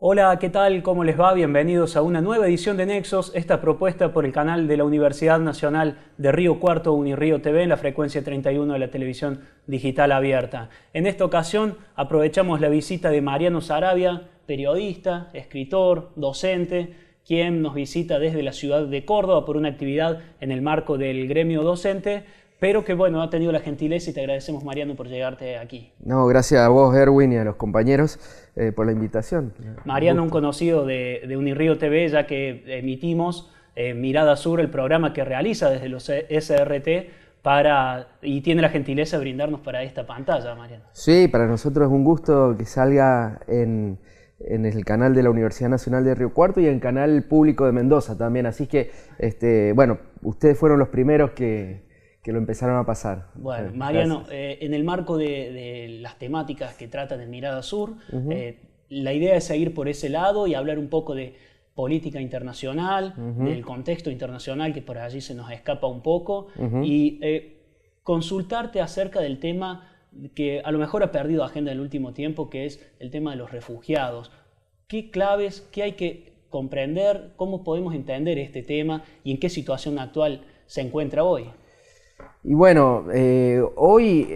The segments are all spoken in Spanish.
Hola, ¿qué tal? ¿Cómo les va? Bienvenidos a una nueva edición de Nexos, esta propuesta por el canal de la Universidad Nacional de Río Cuarto, Unirío TV, en la frecuencia 31 de la televisión digital abierta. En esta ocasión aprovechamos la visita de Mariano Sarabia, periodista, escritor, docente, quien nos visita desde la ciudad de Córdoba por una actividad en el marco del gremio docente pero que bueno, ha tenido la gentileza y te agradecemos Mariano por llegarte aquí. No, gracias a vos Erwin y a los compañeros eh, por la invitación. Mariano, un conocido de, Unirío TV, ya que emitimos eh, Mirada Sur, el programa que realiza desde los SRT, para, y tiene la gentileza de brindarnos para esta pantalla, Mariano. Sí, para nosotros es un gusto que salga en, el canal de la Universidad Nacional de Río Cuarto y en el canal público de Mendoza también. Así que, este, bueno, ustedes fueron los primeros que, que lo empezaron a pasar. Bueno, eh, Mariano, eh, en el marco de, las temáticas que tratan en Mirada Sur, eh, la idea es seguir por ese lado y hablar un poco de política internacional, del contexto internacional que por allí se nos escapa un poco, y consultarte acerca del tema que a lo mejor ha perdido agenda en el último tiempo, que es el tema de los refugiados. ¿Qué claves, qué hay que comprender, cómo podemos entender este tema y en qué situación actual se encuentra hoy? Y bueno, eh, hoy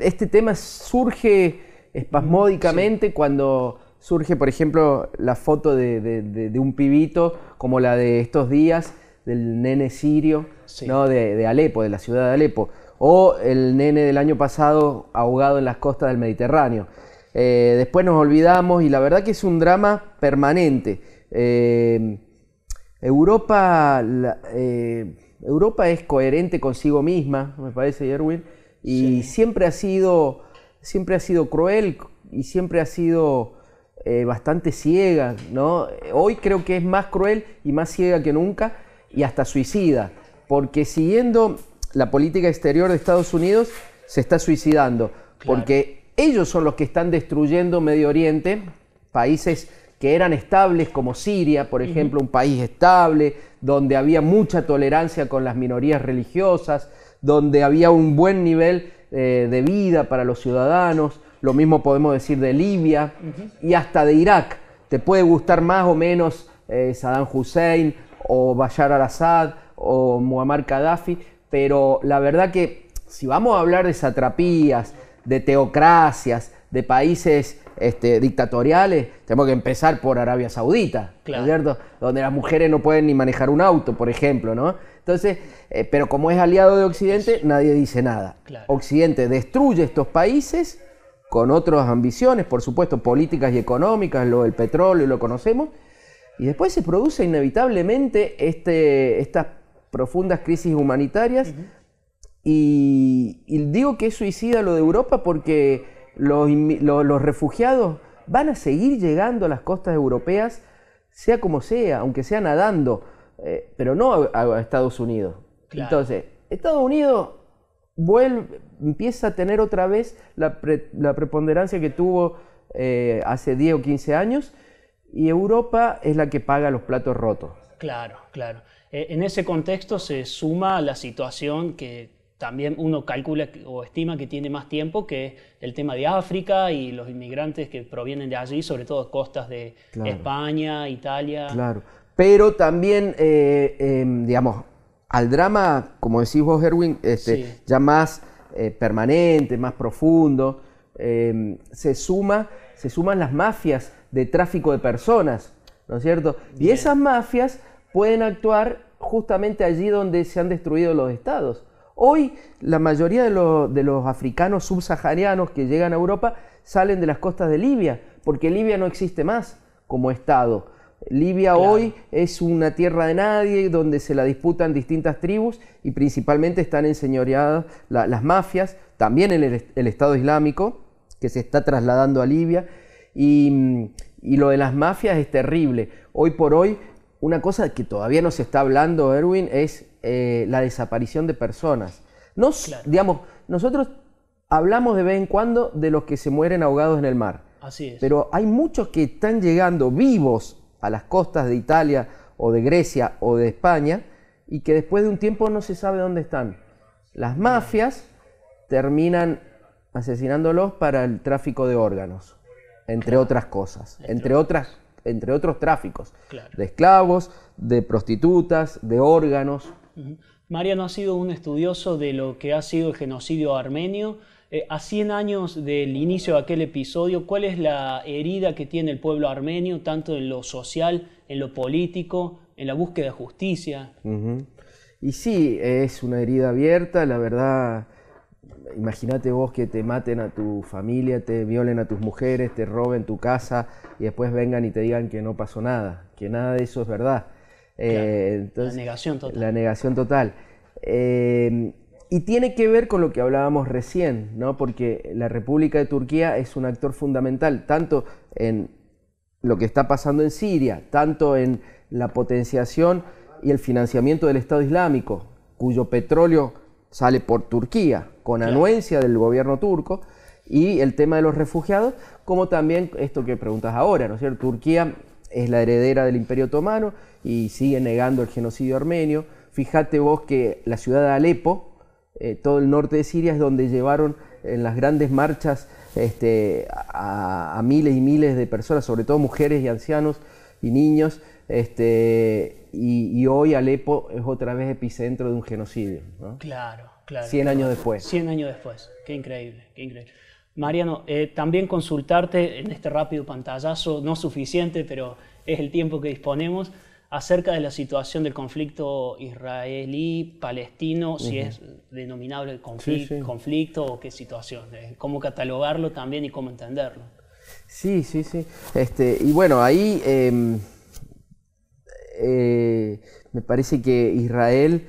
este tema surge espasmódicamente cuando surge, por ejemplo, la foto de, un pibito, como la de estos días, del nene sirio, de, Alepo, de la ciudad de Alepo, o el nene del año pasado ahogado en las costas del Mediterráneo. Eh, después nos olvidamos y la verdad que es un drama permanente. Eh, Europa... Europa es coherente consigo misma, me parece, Erwin, y siempre, ha sido, siempre ha sido cruel y siempre ha sido eh, bastante ciega, ¿no? Hoy creo que es más cruel y más ciega que nunca y hasta suicida, porque siguiendo la política exterior de Estados Unidos se está suicidando, porque ellos son los que están destruyendo Medio Oriente, países que eran estables como Siria, por ejemplo, un país estable, donde había mucha tolerancia con las minorías religiosas, donde había un buen nivel eh, de vida para los ciudadanos, lo mismo podemos decir de Libia y hasta de Irak. Te puede gustar más o menos eh, Saddam Hussein o Bashar al-Assad o Muammar Gaddafi, pero la verdad que si vamos a hablar de satrapías, de teocracias, de países este, dictatoriales, tenemos que empezar por Arabia Saudita, ¿no es cierto? Donde las mujeres no pueden ni manejar un auto, por ejemplo, ¿no? Entonces, eh, pero como es aliado de Occidente, nadie dice nada. Occidente destruye estos países con otras ambiciones, por supuesto, políticas y económicas, lo del petróleo, lo conocemos, y después se produce inevitablemente este, estas profundas crisis humanitarias, y digo que es suicida lo de Europa porque los, refugiados van a seguir llegando a las costas europeas, sea como sea, aunque sea nadando, eh, pero no a, Estados Unidos. Entonces, Estados Unidos empieza a tener otra vez la, preponderancia que tuvo eh, hace 10 o 15 años y Europa es la que paga los platos rotos. Claro, claro. E-, en ese contexto se suma la situación que también uno calcula o estima que tiene más tiempo que el tema de África y los inmigrantes que provienen de allí, sobre todo costas de España, Italia. Claro, pero también, eh, em, digamos, al drama, como decís vos, Erwin, este, ya más eh, permanente, más profundo, em, se, suma, se suman las mafias de tráfico de personas, ¿no es cierto? Y esas mafias pueden actuar justamente allí donde se han destruido los estados. Hoy la mayoría de, los, africanos subsaharianos que llegan a Europa salen de las costas de Libia, porque Libia no existe más como Estado. Libia hoy es una tierra de nadie donde se la disputan distintas tribus y principalmente están enseñoreadas las mafias, también el, Estado Islámico que se está trasladando a Libia y, y, lo de las mafias es terrible. Hoy por hoy una cosa que todavía no se está hablando, Erwin, es eh, la desaparición de personas. Nos, digamos, nosotros hablamos de vez en cuando de los que se mueren ahogados en el mar. Así Pero hay muchos que están llegando vivos a las costas de Italia o de Grecia o de España y que después de un tiempo no se sabe dónde están. Las mafias terminan asesinándolos para el tráfico de órganos, entre otras cosas, entre otras entre otros tráficos, de esclavos, de prostitutas, de órganos. Mariano ha sido un estudioso de lo que ha sido el genocidio armenio. Eh, a 100 años del inicio de aquel episodio, ¿cuál es la herida que tiene el pueblo armenio, tanto en lo social, en lo político, en la búsqueda de justicia? Y sí, es una herida abierta, la verdad imagínate vos que te maten a tu familia, te violen a tus mujeres, te roben tu casa y después vengan y te digan que no pasó nada, que nada de eso es verdad. Eh, entonces, la negación total. La negación total. Eh, y tiene que ver con lo que hablábamos recién, ¿no? porque la República de Turquía es un actor fundamental, tanto en lo que está pasando en Siria, tanto en la potenciación y el financiamiento del Estado Islámico, cuyo petróleo sale por Turquía, con anuencia del gobierno turco, y el tema de los refugiados, como también esto que preguntas ahora, ¿no es cierto? Turquía es la heredera del Imperio Otomano y sigue negando el genocidio armenio. Fíjate vos que la ciudad de Alepo, eh, todo el norte de Siria, es donde llevaron en las grandes marchas este, a, miles y miles de personas, sobre todo mujeres y ancianos y niños, este, y, hoy Alepo es otra vez epicentro de un genocidio. Claro, claro. 100 años después. 100 años después, qué increíble, qué increíble. Mariano, eh, también consultarte en este rápido pantallazo, no suficiente, pero es el tiempo que disponemos, acerca de la situación del conflicto israelí-palestino, si es denominable el conflicto, o qué situación, eh, cómo catalogarlo también y cómo entenderlo. Sí, sí, sí. Este, y bueno, ahí... Em, eh, me parece que Israel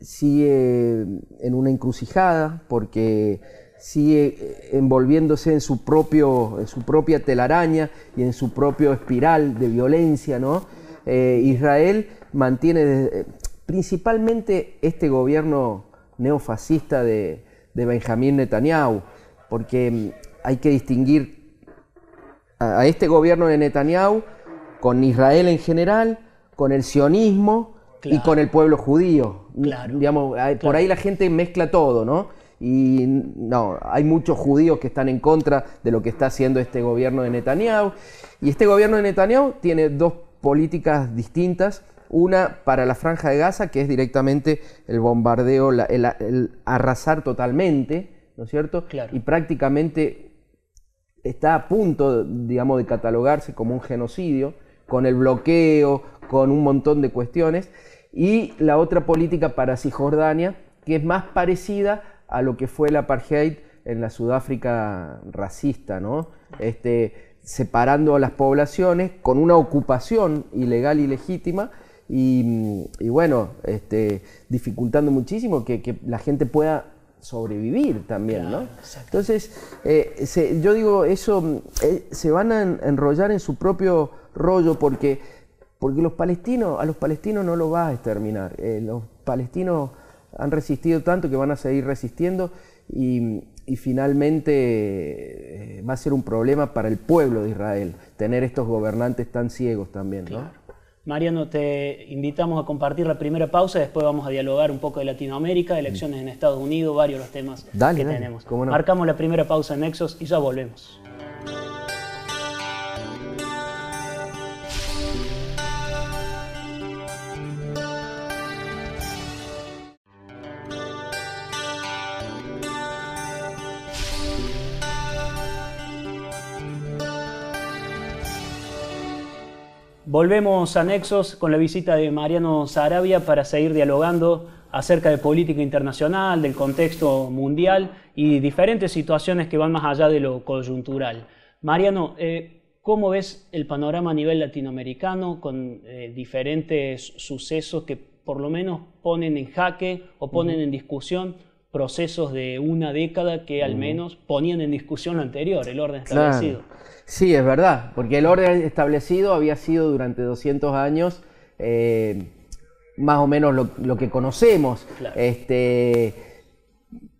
sigue en una encrucijada porque sigue eh, envolviéndose en su, propio, su propia telaraña y en su propio espiral de violencia. ¿no? Eh, Israel mantiene principalmente este gobierno neofascista de, Benjamín Netanyahu, porque mm, hay que distinguir a este gobierno de Netanyahu con Israel en general, con el sionismo y con el pueblo judío. Digamos, por ahí la gente mezcla todo, ¿no? Y no, hay muchos judíos que están en contra de lo que está haciendo este gobierno de Netanyahu. Y este gobierno de Netanyahu tiene dos políticas distintas. Una para la franja de Gaza, que es directamente el bombardeo, el, arrasar totalmente, ¿no es cierto? Y prácticamente está a punto, digamos, de catalogarse como un genocidio, con el bloqueo, con un montón de cuestiones, y la otra política para Cisjordania, que es más parecida a lo que fue la apartheid en la Sudáfrica racista, ¿no? Este, separando a las poblaciones con una ocupación ilegal y legítima y, bueno, este, dificultando muchísimo que, la gente pueda sobrevivir también, ¿no? Entonces, eh, yo digo, eso, eh, se van a enrollar en su propio rollo porque porque los palestinos, a los palestinos no lo va a exterminar. Eh, los palestinos han resistido tanto que van a seguir resistiendo y, finalmente eh, va a ser un problema para el pueblo de Israel tener estos gobernantes tan ciegos también. ¿no? Mariano, te invitamos a compartir la primera pausa, después vamos a dialogar un poco de Latinoamérica, mm. elecciones en Estados Unidos, varios los temas que tenemos. Marcamos la primera pausa en Nexos y ya volvemos. Volvemos a Nexos con la visita de Mariano Sarabia para seguir dialogando acerca de política internacional, del contexto mundial y diferentes situaciones que van más allá de lo coyuntural. Mariano, eh, ¿cómo ves el panorama a nivel latinoamericano con eh, diferentes sucesos que por lo menos ponen en jaque o ponen en discusión procesos de una década que al menos ponían en discusión lo anterior, el orden establecido. Sí, es verdad, porque el orden establecido había sido durante 200 años eh, más o menos lo, que conocemos. Este,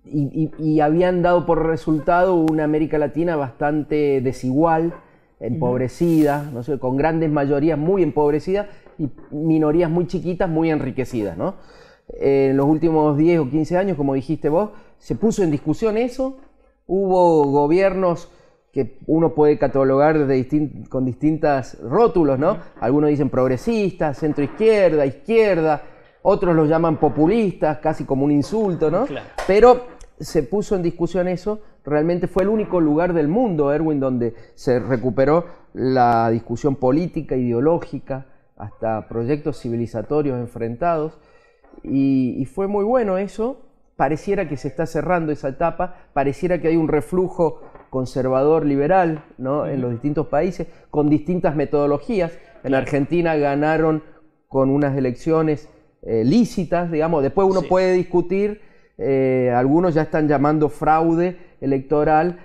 y, habían dado por resultado una América Latina bastante desigual, empobrecida, ¿no? con grandes mayorías muy empobrecidas y minorías muy chiquitas muy enriquecidas. ¿no? en los últimos 10 o 15 años, como dijiste vos, se puso en discusión eso, hubo gobiernos que uno puede catalogar con distintas rótulos, ¿no? Algunos dicen progresistas, centro izquierda, izquierda, otros los llaman populistas, casi como un insulto, ¿no? Pero se puso en discusión eso, realmente fue el único lugar del mundo, Erwin, donde se recuperó la discusión política, ideológica, hasta proyectos civilizatorios enfrentados y, fue muy bueno eso. Pareciera que se está cerrando esa etapa, pareciera que hay un reflujo conservador liberal ¿no? en los distintos países, con distintas metodologías. En Argentina ganaron con unas elecciones eh, lícitas, digamos, después uno puede discutir, eh, algunos ya están llamando fraude electoral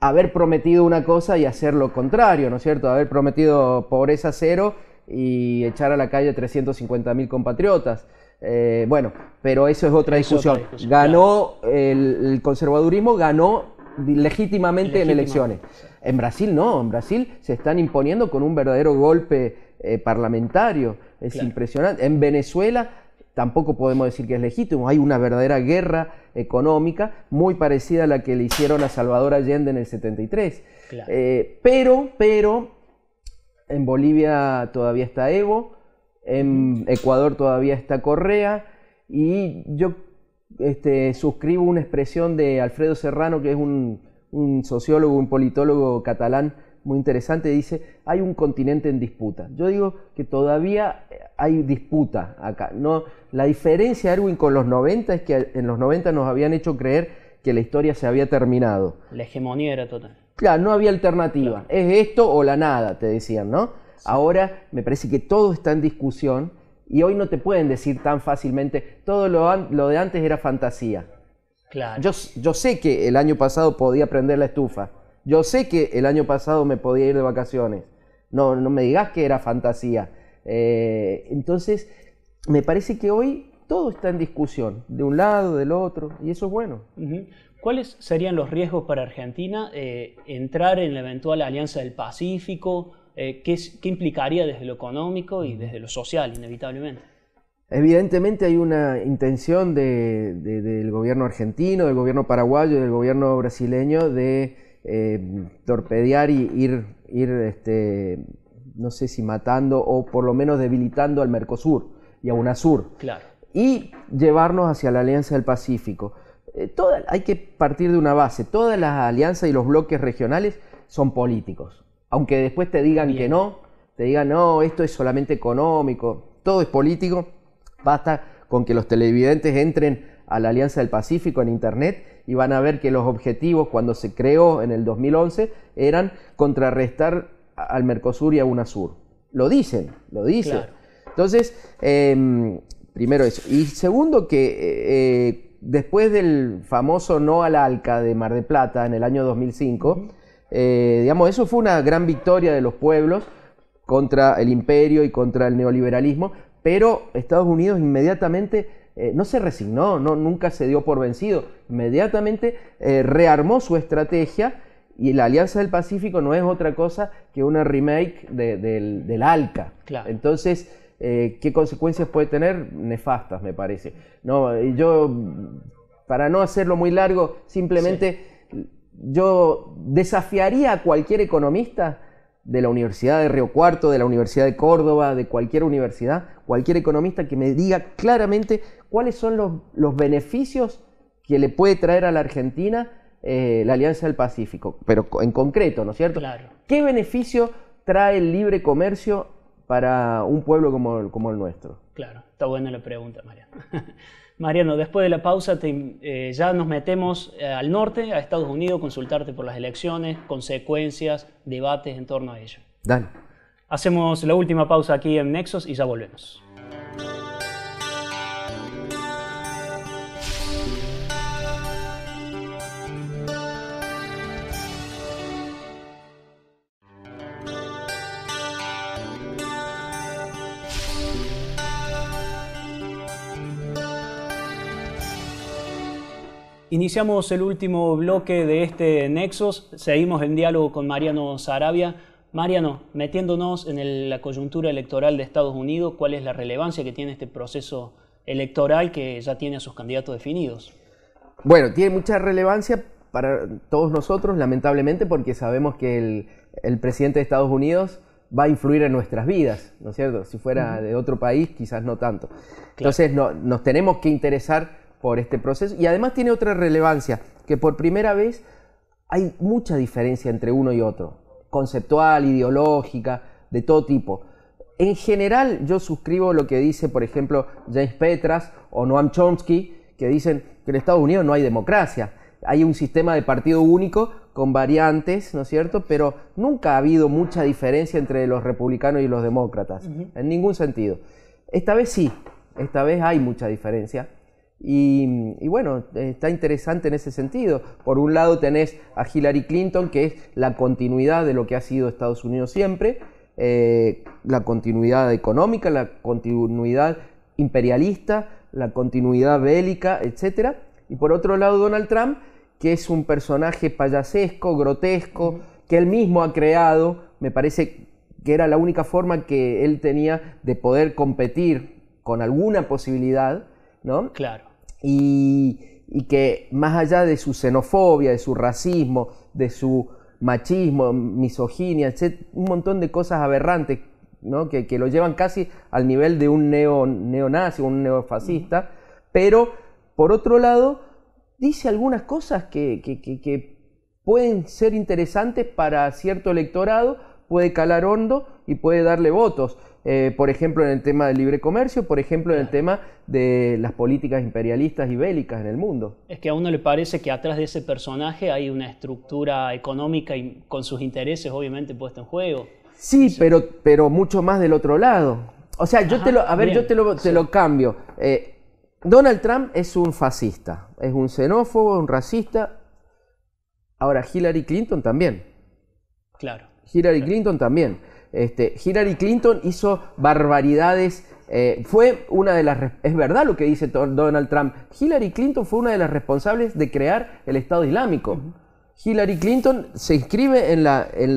haber prometido una cosa y hacer lo contrario, ¿no es cierto? Haber prometido pobreza cero y echar a la calle 350.000 compatriotas. Eh, bueno, pero eso es otra discusión. ganó el, conservadurismo, ganó legítimamente, en elecciones. En Brasil no, en Brasil se están imponiendo con un verdadero golpe eh, parlamentario. Es impresionante. En Venezuela tampoco podemos decir que es legítimo. Hay una verdadera guerra económica muy parecida a la que le hicieron a Salvador Allende en el 73. Eh, pero, pero, en Bolivia todavía está Evo. En Ecuador todavía está Correa. Y yo este, suscribo una expresión de Alfredo Serrano, que es un, sociólogo, un politólogo catalán muy interesante. Dice, hay un continente en disputa. Yo digo que todavía hay disputa acá. la diferencia, Erwin, con los 90 es que en los 90 nos habían hecho creer que la historia se había terminado. La hegemonía era total. Claro, no había alternativa. Es esto o la nada, te decían, ¿no? Ahora me parece que todo está en discusión y hoy no te pueden decir tan fácilmente, todo lo, lo de antes era fantasía. Claro. Yo, sé que el año pasado podía prender la estufa, yo sé que el año pasado me podía ir de vacaciones, no, no me digas que era fantasía. Eh, entonces, me parece que hoy todo está en discusión, de un lado, del otro, y eso es bueno. ¿Cuáles serían los riesgos para Argentina eh, entrar en la eventual alianza del Pacífico? Eh, ¿qué, implicaría desde lo económico y desde lo social, inevitablemente? Evidentemente hay una intención del gobierno argentino, del gobierno paraguayo y del gobierno brasileño de eh, torpedear y ir, ir este, no sé si matando o por lo menos debilitando al Mercosur y a UNASUR. Claro. Y llevarnos hacia la Alianza del Pacífico. Eh, hay que partir de una base. Todas las alianzas y los bloques regionales son políticos aunque después te digan que no, te digan, no, esto es solamente económico, todo es político, basta con que los televidentes entren a la Alianza del Pacífico en Internet y van a ver que los objetivos cuando se creó en el 2011 eran contrarrestar al Mercosur y a UNASUR. Lo dicen, lo dicen. Entonces, em, primero eso. Y segundo que eh, eh, después del famoso no al ALCA de Mar de Plata en el año 2005, eh, digamos, eso fue una gran victoria de los pueblos contra el imperio y contra el neoliberalismo, pero Estados Unidos inmediatamente eh, no se resignó, no, nunca se dio por vencido, inmediatamente eh, rearmó su estrategia y la Alianza del Pacífico no es otra cosa que una remake del, ALCA. Entonces, ¿qué consecuencias puede tener? Nefastas, me parece. No, yo, para no hacerlo muy largo, simplemente yo desafiaría a cualquier economista de la Universidad de Río Cuarto, de la Universidad de Córdoba, de cualquier universidad, cualquier economista que me diga claramente cuáles son los, beneficios que le puede traer a la Argentina eh, la Alianza del Pacífico, pero en concreto, ¿no es cierto? Claro. ¿Qué beneficio trae el libre comercio para un pueblo como, como el nuestro? Claro, está buena la pregunta, María. Mariano, después de la pausa eh, ya nos metemos eh, al norte, a Estados Unidos, consultarte por las elecciones, consecuencias, debates en torno a ello. Dale. Hacemos la última pausa aquí en Nexos y ya volvemos. Iniciamos el último bloque de este Nexos, seguimos en diálogo con Mariano Sarabia. Mariano, metiéndonos en la coyuntura electoral de Estados Unidos, ¿cuál es la relevancia que tiene este proceso electoral que ya tiene a sus candidatos definidos? Bueno, tiene mucha relevancia para todos nosotros, lamentablemente, porque sabemos que el, presidente de Estados Unidos va a influir en nuestras vidas, ¿no es cierto? Si fuera de otro país, quizás no tanto. Entonces no, nos tenemos que interesar por este proceso. Y además tiene otra relevancia, que por primera vez hay mucha diferencia entre uno y otro, conceptual, ideológica, de todo tipo. En general yo suscribo lo que dice, por ejemplo, James Petras o Noam Chomsky, que dicen que en Estados Unidos no hay democracia, hay un sistema de partido único con variantes, ¿no es cierto? Pero nunca ha habido mucha diferencia entre los republicanos y los demócratas, en ningún sentido. Esta vez sí, esta vez hay mucha diferencia y, bueno, está interesante en ese sentido. Por un lado tenés a Hillary Clinton, que es la continuidad de lo que ha sido Estados Unidos siempre, eh, la continuidad económica, la continuidad imperialista, la continuidad bélica, etc. Y por otro lado Donald Trump, que es un personaje payasesco, grotesco, que él mismo ha creado, me parece que era la única forma que él tenía de poder competir con alguna posibilidad. ¿no? Claro y, que más allá de su xenofobia, de su racismo, de su machismo, misoginia, etc., un montón de cosas aberrantes que, lo llevan casi al nivel de un neo, neonazi, un neofascista, pero por otro lado dice algunas cosas que pueden ser interesantes para cierto electorado, puede calar hondo y puede darle votos. Eh, por ejemplo, en el tema del libre comercio, por ejemplo, en el tema de las políticas imperialistas y bélicas en el mundo. Es que a uno le parece que atrás de ese personaje hay una estructura económica y con sus intereses obviamente puesto en juego. Sí, pero, pero mucho más del otro lado. O sea, yo te lo, a ver, yo te lo, te lo cambio. Eh, Donald Trump es un fascista, es un xenófobo, un racista. Ahora, Hillary Clinton también. Claro. Hillary Clinton también. Este, Hillary Clinton hizo barbaridades. Eh, fue una de las. Es verdad lo que dice Donald Trump. Hillary Clinton fue una de las responsables de crear el Estado Islámico. Hillary Clinton se inscribe mm, en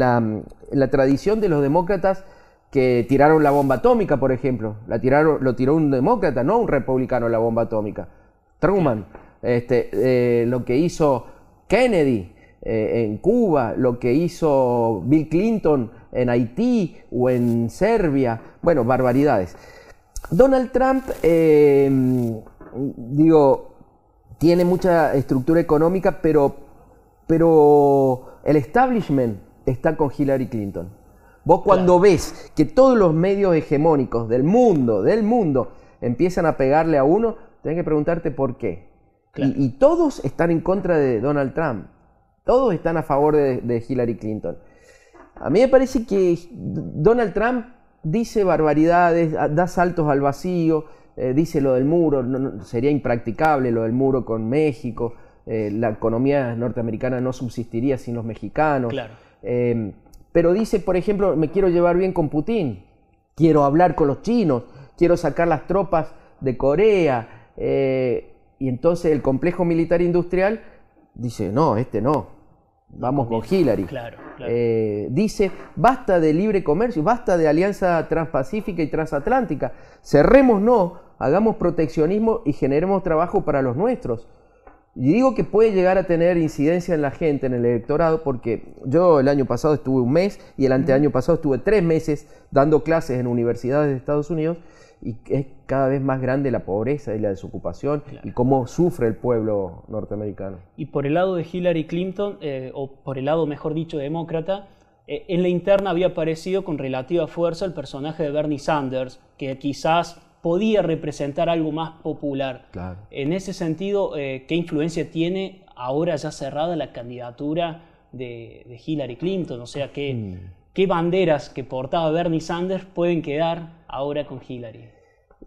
la, tradición de los demócratas que tiraron la bomba atómica, por ejemplo. La tiraron, lo tiró un demócrata, no un republicano, la bomba atómica. Truman, este, eh, lo que hizo Kennedy eh, en Cuba, lo que hizo Bill Clinton en Haití o en Serbia, bueno, barbaridades. Donald Trump, eh, digo, tiene mucha estructura económica, pero, pero el establishment está con Hillary Clinton. Vos cuando ves que todos los medios hegemónicos del mundo, del mundo, empiezan a pegarle a uno, tenés que preguntarte por qué. Y, todos están en contra de Donald Trump. Todos están a favor de Hillary Clinton. A mí me parece que Donald Trump dice barbaridades, da saltos al vacío, eh, dice lo del muro, sería impracticable lo del muro con México, eh, la economía norteamericana no subsistiría sin los mexicanos. Em, pero dice, por ejemplo, me quiero llevar bien con Putin, quiero hablar con los chinos, quiero sacar las tropas de Corea. Eh, y entonces el complejo militar industrial dice, no, este no, vamos con Hillary. Claro, eh, dice, basta de libre comercio, basta de alianza transpacífica y transatlántica, cerremos no, hagamos proteccionismo y generemos trabajo para los nuestros. Y digo que puede llegar a tener incidencia en la gente, en el electorado, porque yo el año pasado estuve un mes y el anteaño pasado estuve tres meses dando clases en universidades de Estados Unidos y es cada vez más grande la pobreza y la desocupación y cómo sufre el pueblo norteamericano. Y por el lado de Hillary Clinton, eh, o por el lado, mejor dicho, demócrata, eh, en la interna había aparecido con relativa fuerza el personaje de Bernie Sanders, que quizás podía representar algo más popular. En ese sentido, eh, ¿qué influencia tiene ahora ya cerrada la candidatura de, Hillary Clinton? O sea, ¿qué, mm. ¿qué banderas que portaba Bernie Sanders pueden quedar ahora con Hillary?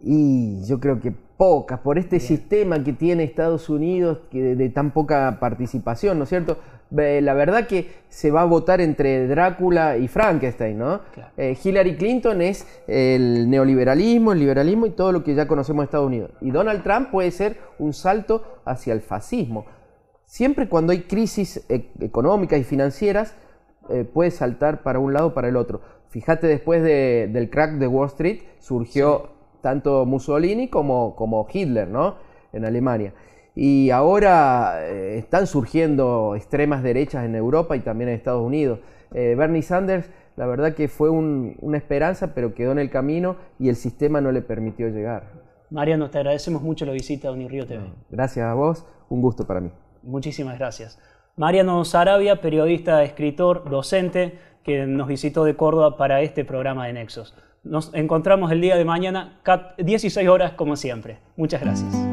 Y yo creo que pocas, por este sistema que tiene Estados Unidos que de, tan poca participación, ¿no es cierto? la verdad que se va a votar entre Drácula y Frankenstein, ¿no? Eh, Hillary Clinton es el neoliberalismo, el liberalismo y todo lo que ya conocemos de Estados Unidos. Y Donald Trump puede ser un salto hacia el fascismo. Siempre cuando hay crisis e-, económicas y financieras, eh, puede saltar para un lado o para el otro. Fíjate, después del crack de Wall Street surgió tanto Mussolini como, como Hitler, ¿no? En Alemania y ahora eh, están surgiendo extremas derechas en Europa y también en Estados Unidos. Eh, Bernie Sanders, la verdad que fue una esperanza, pero quedó en el camino y el sistema no le permitió llegar. Mariano, te agradecemos mucho la visita a Unirío TV. Gracias a vos, un gusto para mí. Muchísimas gracias. Mariano Sarabia, periodista, escritor, docente, que nos visitó de Córdoba para este programa de Nexos. Nos encontramos el día de mañana, 16 horas como siempre. Muchas gracias.